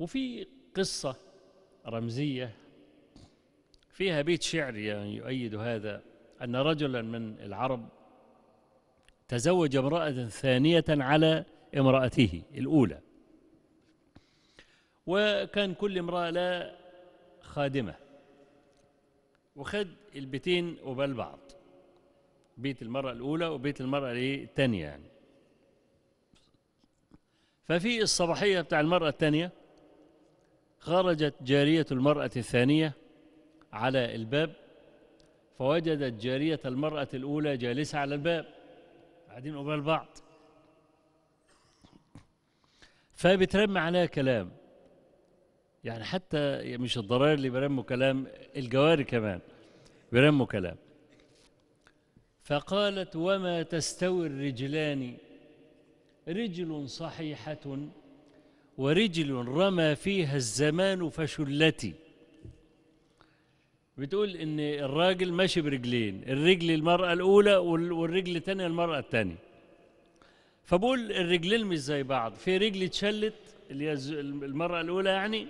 وفي قصة رمزية فيها بيت شعري يعني يؤيد هذا أن رجلا من العرب تزوج امرأة ثانية على امرأته الأولى وكان كل امرأة لها خادمة وخد البيتين قبال بعض بيت المرأة الأولى وبيت المرأة الثانية يعني ففي الصباحية بتاع المرأة الثانية خرجت جارية المرأة الثانية على الباب فوجدت جارية المرأة الأولى جالسة على الباب قاعدين قبال بعض فبترمي عليها كلام يعني حتى مش الضرائر اللي بيرموا كلام الجواري كمان بيرموا كلام فقالت وما تستوي الرجلان رجل صحيحة ورجل رمى فيها الزمان فشلتي بتقول ان الراجل ماشي برجلين الرجل المرأة الأولى والرجل الثانية المرأة الثانية فبقول الرجلين مش زي بعض في رجل اتشلت اللي هي المرأة الأولى يعني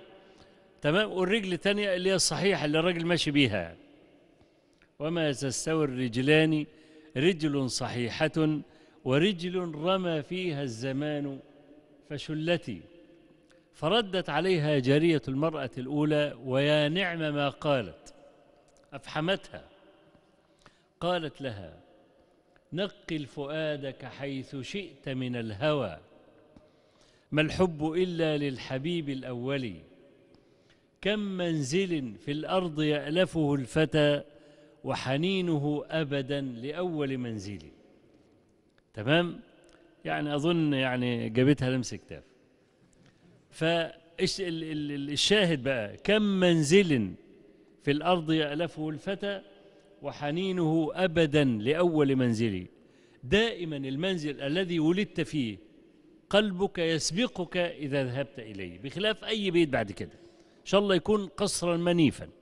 تمام والرجل الثانية اللي هي الصحيحة اللي الراجل ماشي بيها يعني. وما تستوي الرجلان رجل صحيحة ورجل رمى فيها الزمان فشلتي فردت عليها جارية المرأة الأولى ويا نعم ما قالت أفحمتها قالت لها نقل فؤادك حيث شئت من الهوى ما الحب إلا للحبيب الأول كم منزل في الأرض يألفه الفتى وحنينه أبدا لأول منزل تمام؟ يعني أظن يعني جابتها لمس كتاب فالشاهد بقى كم منزل في الأرض يألفه الفتى وحنينه أبدا لأول منزل دائما المنزل الذي ولدت فيه قلبك يسبقك إذا ذهبت إليه بخلاف أي بيت بعد كده إن شاء الله يكون قصرا منيفا